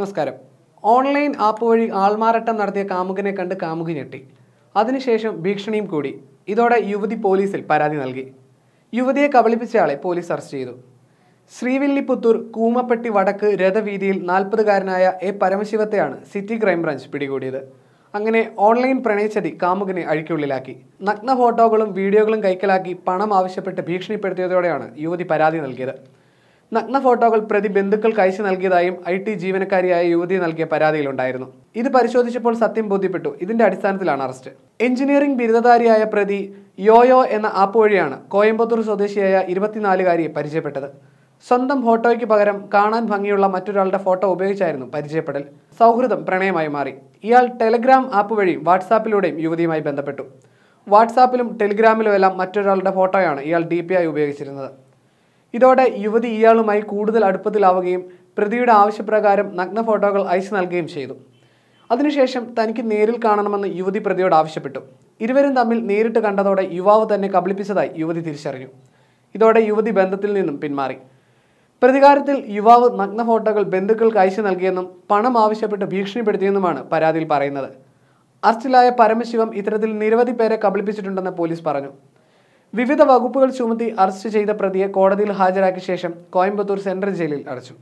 നമസ്കാരം online app വഴി ആൾമാറാട്ടം നടത്തിയ കാമുകനെ കണ്ട് കാമുകി ഞെട്ടി അതിനുശേഷം ഭീഷണിയും കൂടി ഇതോടെ യുവതി പോലീസിൽ പരാതി നൽകി യുവതിയെ കബളിപ്പിച്ചയാളെ പോലീസ് അറസ്റ്റ് ചെയ്തു ശ്രീവില്ലിപുത്തൂർ കൂമപ്പെട്ടി വടക്ക് രഥവീതിയിൽ നാൽപ്പതുകാരനായ എ പരമശിവത്തെയാണ് സിറ്റി ക്രൈംബ്രാഞ്ച് പിടികൂടിയത് അങ്ങനെ ഓൺലൈൻ പ്രണയിച്ചതി കാമുകനെ അഴിക്കുള്ളിലാക്കി നഗ്ന ഫോട്ടോകളും വീഡിയോകളും കൈക്കലാക്കി പണം ആവശ്യപ്പെട്ട് ഭീഷണിപ്പെടുത്തിയതോടെയാണ് യുവതി പരാതി നൽകിയത് നഗ്ന ഫോട്ടോകൾ പ്രതി ബന്ധുക്കൾക്ക് അയച്ചു നൽകിയതായും ഐ ടി ജീവനക്കാരിയായ യുവതി നൽകിയ പരാതിയിലുണ്ടായിരുന്നു ഇത് പരിശോധിച്ചപ്പോൾ സത്യം ബോധ്യപ്പെട്ടു ഇതിന്റെ അടിസ്ഥാനത്തിലാണ് അറസ്റ്റ് എഞ്ചിനീയറിംഗ് ബിരുദധാരിയായ പ്രതി യോയോ എന്ന ആപ്പ് വഴിയാണ് കോയമ്പത്തൂർ സ്വദേശിയായ ഇരുപത്തിനാലുകാരിയെ പരിചയപ്പെട്ടത് സ്വന്തം ഫോട്ടോയ്ക്ക് പകരം കാണാൻ ഭംഗിയുള്ള മറ്റൊരാളുടെ ഫോട്ടോ ഉപയോഗിച്ചായിരുന്നു പരിചയപ്പെടൽ സൗഹൃദം പ്രണയമായി മാറി ഇയാൾ ടെലഗ്രാം ആപ്പ് വഴി വാട്സാപ്പിലൂടെയും യുവതിയുമായി ബന്ധപ്പെട്ടു വാട്സാപ്പിലും ടെലിഗ്രാമിലും എല്ലാം മറ്റൊരാളുടെ ഫോട്ടോയാണ് ഇയാൾ ഡി ഉപയോഗിച്ചിരുന്നത് ഇതോടെ യുവതി ഇയാളുമായി കൂടുതൽ അടുപ്പത്തിലാവുകയും പ്രതിയുടെ ആവശ്യപ്രകാരം നഗ്ന ഫോട്ടോകൾ അയച്ചു നൽകുകയും ചെയ്തു അതിനുശേഷം തനിക്ക് നേരിൽ കാണണമെന്ന് യുവതി പ്രതിയോട് ആവശ്യപ്പെട്ടു ഇരുവരും തമ്മിൽ നേരിട്ട് കണ്ടതോടെ യുവാവ് തന്നെ കബളിപ്പിച്ചതായി യുവതി തിരിച്ചറിഞ്ഞു ഇതോടെ യുവതി ബന്ധത്തിൽ നിന്നും പിന്മാറി പ്രതികാരത്തിൽ യുവാവ് നഗ്ന ഫോട്ടോകൾ ബന്ധുക്കൾക്ക് അയച്ചു നൽകിയെന്നും പണം ആവശ്യപ്പെട്ട് ഭീഷണിപ്പെടുത്തിയെന്നുമാണ് പരാതിയിൽ പറയുന്നത് അറസ്റ്റിലായ പരമശിവം ഇത്തരത്തിൽ നിരവധി പേരെ കബളിപ്പിച്ചിട്ടുണ്ടെന്ന് പോലീസ് പറഞ്ഞു വിവിധ വകുപ്പുകൾ ചുമത്തി അറസ്റ്റ് ചെയ്ത പ്രതിയെ കോടതിയിൽ ഹാജരാക്കിയ ശേഷം കോയമ്പത്തൂർ സെൻട്രൽ ജയിലിൽ അടച്ചു